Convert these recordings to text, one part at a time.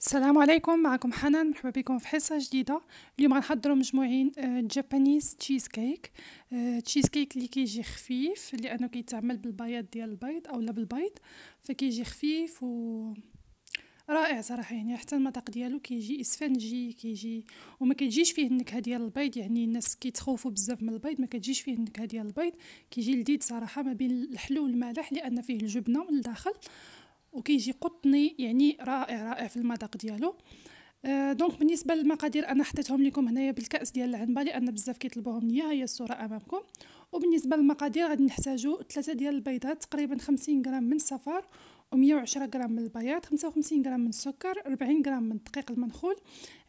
السلام عليكم معكم حنان مرحبا بكم في حصة جديدة اليوم غنحضروا مجموعين جابانيز تشيز كيك تشيز كيك اللي كيجي خفيف لانه كيتعمل بالبياض ديال البيض اولا بالبيض فكيجي خفيف و رائع صراحه يعني حتى المذاق ديالو كيجي اسفنجي كيجي وما كتجيش فيه النكهه ديال البيض يعني الناس كيتخوفوا بزاف من البيض ما كتجيش فيه النكهه ديال البيض كيجي لذيذ صراحه ما بين الحلو والمالح لان فيه الجبنه من الداخل وكيجي قطني يعني رائع رائع في المذاق ديالو آه دونك بالنسبه للمقادير انا حطيتهم لكم هنايا بالكاس ديال العنبه لان بزاف كيطلبوهم ليا هي الصوره امامكم وبالنسبه للمقادير غادي نحتاجو ثلاثه ديال البيضات تقريبا 50 غرام من الصفار 110 غرام من البياض 55 غرام من السكر 40 غرام من الدقيق المنخول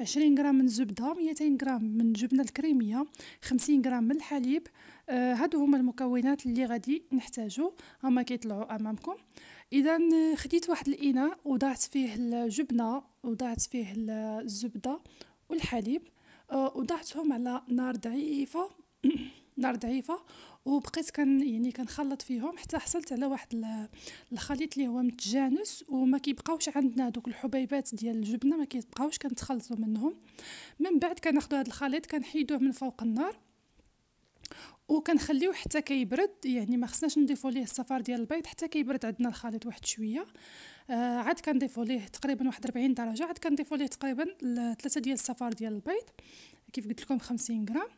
20 غرام من الزبده 200 غرام من الجبنه الكريميه 50 غرام من الحليب آه هادو هما المكونات اللي غادي نحتاجو هما كيطلعوا امامكم اذا خديت واحد الاناء وضعت فيه الجبنه وضعت فيه الزبده والحليب آه وضعتهم على نار ضعيفه نار ضعيفه وبقيت كان يعني كنخلط فيهم حتى حصلت على واحد الخليط اللي هو متجانس وما كيبقاوش عندنا دوك الحبيبات ديال الجبنه ما كيبقاوش كنتخلصوا منهم من بعد كناخذوا هذا الخليط كنحيدوه من فوق النار وكنخليوه حتى كيبرد يعني ما خصناش نضيفوا ليه الصفار ديال البيض حتى كيبرد عندنا الخليط واحد شويه آه عاد كنضيفوا ليه تقريبا واحد 40 درجه عاد كنضيفوا ليه تقريبا ثلاثه ديال الصفار ديال البيض كيف قلت لكم 50 غرام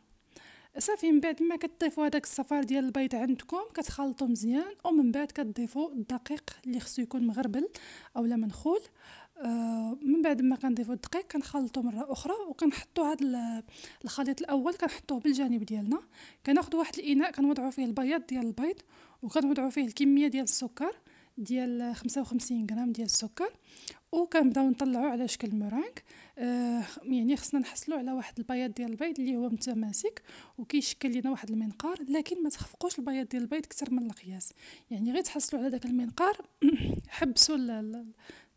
صافي من بعد ما كتضيفوا هذاك الصفار ديال البيض عندكم كتخلطوا مزيان ومن بعد كتضيفوا الدقيق اللي خصو يكون مغربل اولا منخول آه من بعد ما كنضيفوا الدقيق كنخلطوا مره اخرى وكنحطوا هذا الخليط الاول كنحطوه بالجانب ديالنا كناخذ واحد الاناء كنوضعوا فيه البياض ديال البيض وكنوضعوا فيه الكميه ديال السكر ديال خمسة وخمسين غرام ديال السكر وكنبداو نطلعو على شكل مرانك آه يعني خصنا نحصلو على واحد البياض ديال البيض اللي هو متماسك وكيشكل لينا واحد المنقار لكن ما تخفقوش البياض ديال البيض كتر من القياس يعني غير تحصلو على داك المنقار حبسوا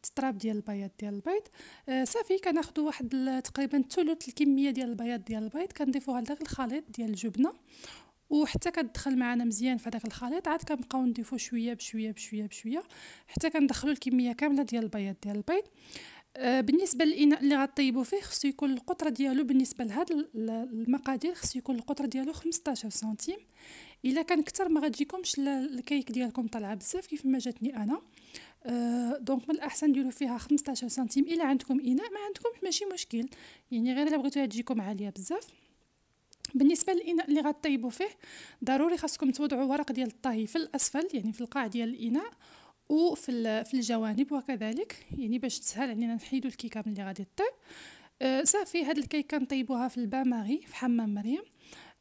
التراب ديال البياض ديال البيض آه صافي كناخدو واحد تقريبا ثلث الكميه ديال البياض ديال البيض كنضيفوها لداك الخليط ديال الجبنه وحتى كتدخل معنا مزيان في هذاك الخليط عاد كنبقاو نضيفو شويه بشويه بشويه بشويه حتى كندخلو الكميه كامله ديال البياض ديال البيض آه، بالنسبه للاناء اللي غطيبو فيه خصو يكون القطره ديالو بالنسبه لهاد المقادير خصو يكون القطره ديالو 15 سنتيم الا كان كتر ما غتجيكمش الكيك ديالكم طالعه بزاف كيف ما جاتني انا أه دونك من الاحسن ديروا فيها 15 سنتيم الا عندكم اناء ما عندكمش ماشي مشكل يعني غير الا بغيتوها تجيكم عاليه بزاف بالنسبه للاناء اللي غطيبوا فيه ضروري خاصكم توضعوا ورق ديال الطهي في الاسفل يعني في القاع ديال الاناء وفي في الجوانب وكذلك يعني باش تسهل علينا نحيدو الكيكه من اللي غادي طيب صافي هاد الكيكه نطيبوها في الباماري في حمام مريم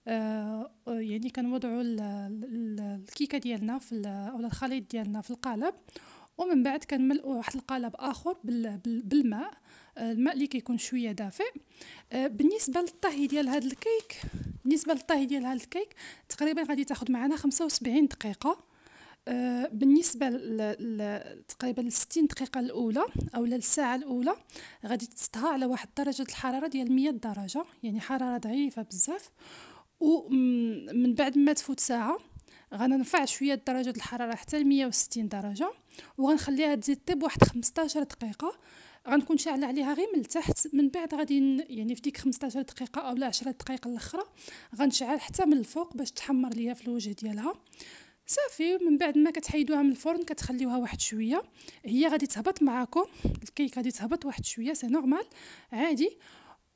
آه، آه، يعني كنوضعوا الكيكه ديالنا في اولا الخليط ديالنا في القالب ومن بعد كنملئوا واحد القالب اخر بالماء آه، الماء اللي كيكون شويه دافئ آه، بالنسبه للطهي ديال هذا الكيك بالنسبه للطهي ديال هذا الكيك تقريبا غادي تاخذ معنا 75 دقيقه آه، بالنسبه تقريبا 60 دقيقه الاولى او للساعه الاولى غادي تستها على واحد درجه الحراره ديال 100 درجه يعني حراره ضعيفه بزاف ومن بعد ما تفوت ساعه غنرفع شويه درجه الحراره حتى ل 160 درجه وغنخليها تزيد طيب واحد 15 دقيقه غنكون شاعله عليها غير من التحت من بعد غادي يعني في ديك 15 دقيقه اولا 10 دقائق الاخرى غنشعل حتى من الفوق باش تحمر ليا في الوجه ديالها صافي من بعد ما كتحيدوها من الفرن كتخليوها واحد شويه هي غادي تهبط معاكم الكيك غادي تهبط واحد شويه سي نورمال عادي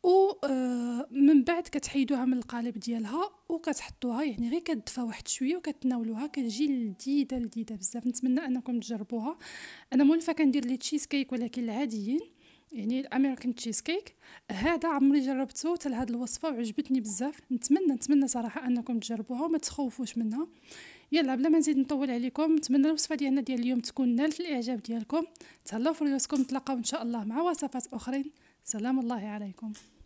ومن آه، من بعد كتحيدوها من القالب ديالها وكتحطوها يعني غير كدفى واحد شويه وكتناولوها كتجي لذيذه لذيذه بزاف نتمنى انكم تجربوها انا مولفه كندير لي تشيز كيك ولكن العاديين يعني الامريكان تشيز كيك هذا عمري جربته حتى لهاد الوصفه وعجبتني بزاف نتمنى نتمنى صراحه انكم تجربوها وما تخوفوش منها يلا بلا ما نزيد نطول عليكم نتمنى الوصفه ديالنا ديال اليوم تكون نالت الاعجاب ديالكم تهلاو في راسكم نتلاقاو ان شاء الله مع وصفات اخرين سلام الله عليكم